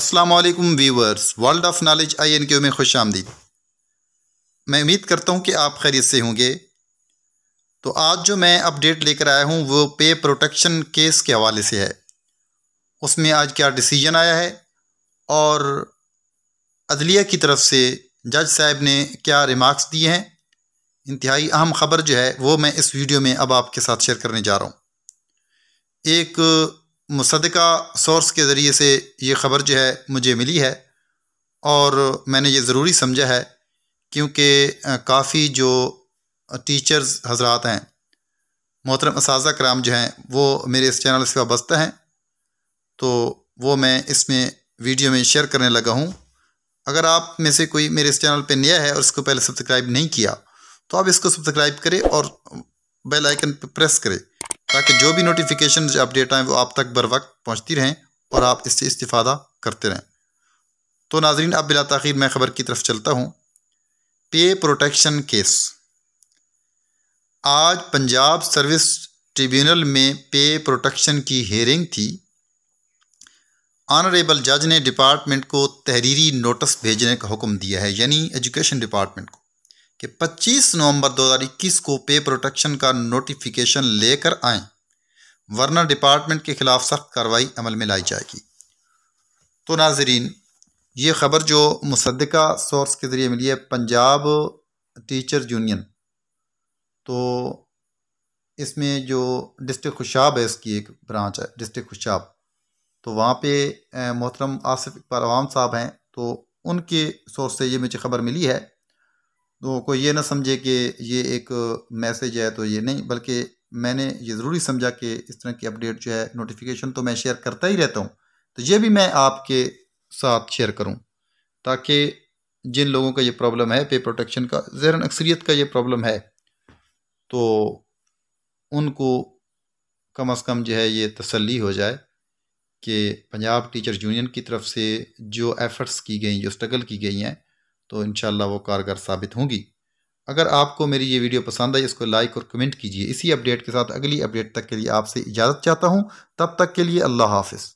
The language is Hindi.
Aslam viewers world of knowledge I N Q में खुश आमदीद मैं उम्मीद करता हूँ कि आप खैरियत से होंगे तो आज जो मैं अपडेट लेकर आया हूँ वो पे प्रोटेक्शन केस के हवाले से है उसमें आज क्या डिसीजन आया है और अदलिया की तरफ से जज साहब ने क्या रिमार्क्स दिए हैं इंतहाई अहम ख़बर जो है वो मैं इस वीडियो में अब आपके साथ शेयर करने जा रहा हूँ एक मुसदका सोर्स के ज़रिए से ये ख़बर जो है मुझे मिली है और मैंने ये ज़रूरी समझा है क्योंकि काफ़ी जो टीचर्स हजरात हैं मोहतरम इस कराम जो हैं वो मेरे इस चैनल से वाबस्ता हैं तो वो मैं इसमें वीडियो में शेयर करने लगा हूँ अगर आप में से कोई मेरे इस चैनल पर नया है और इसको पहले सब्सक्राइब नहीं किया तो आप इसको सब्सक्राइब करें और बेल आइकन पर प्रेस करें ताकि जो भी नोटिफिकेशन अपडेट आएँ वो आप तक बर वक्त पहुँचती रहें और आप इससे इस्तीफा करते रहें तो नाजरीन अब बिला तखिर मैं ख़बर की तरफ चलता हूँ पे प्रोटेक्शन केस आज पंजाब सर्विस ट्रिब्यूनल में पे प्रोटेक्शन की हेयरिंग थी ऑनरेबल जज ने डिपार्टमेंट को तहरीरी नोटिस भेजने का हुक्म दिया है यानी एजुकेशन डिपार्टमेंट कि 25 नवंबर 2021 को पे प्रोटेक्शन का नोटिफिकेशन लेकर आए वरना डिपार्टमेंट के खिलाफ सख्त कार्रवाई अमल में लाई जाएगी तो नाजरीन ये ख़बर जो मुसद्दका सोर्स के ज़रिए मिली है पंजाब टीचर यूनियन तो इसमें जो डिस्ट्रिक्ट खुशाब है इसकी एक ब्रांच है डिस्ट्रिक्ट खुशाब तो वहाँ पे मोहतरम आसिफ इकबाल अवाम साहब हैं तो उनके सोर्स से ये मुझे ख़बर मिली है तो कोई ये ना समझे कि ये एक मैसेज है तो ये नहीं बल्कि मैंने ये ज़रूरी समझा कि इस तरह की अपडेट जो है नोटिफिकेशन तो मैं शेयर करता ही रहता हूँ तो ये भी मैं आपके साथ शेयर करूँ ताकि जिन लोगों का ये प्रॉब्लम है पे प्रोटेक्शन का जहरन अक्सरीत का ये प्रॉब्लम है तो उनको कम अज़ कम जो है ये तसल्ली हो जाए कि पंजाब टीचर्स यूनियन की तरफ से जो एफ़र्ट्स की गई जो स्ट्रगल की गई हैं तो इन वो कारगर साबित होंगी अगर आपको मेरी ये वीडियो पसंद आई इसको लाइक और कमेंट कीजिए इसी अपडेट के साथ अगली अपडेट तक के लिए आपसे इजाज़त चाहता हूँ तब तक के लिए अल्लाह हाफिज़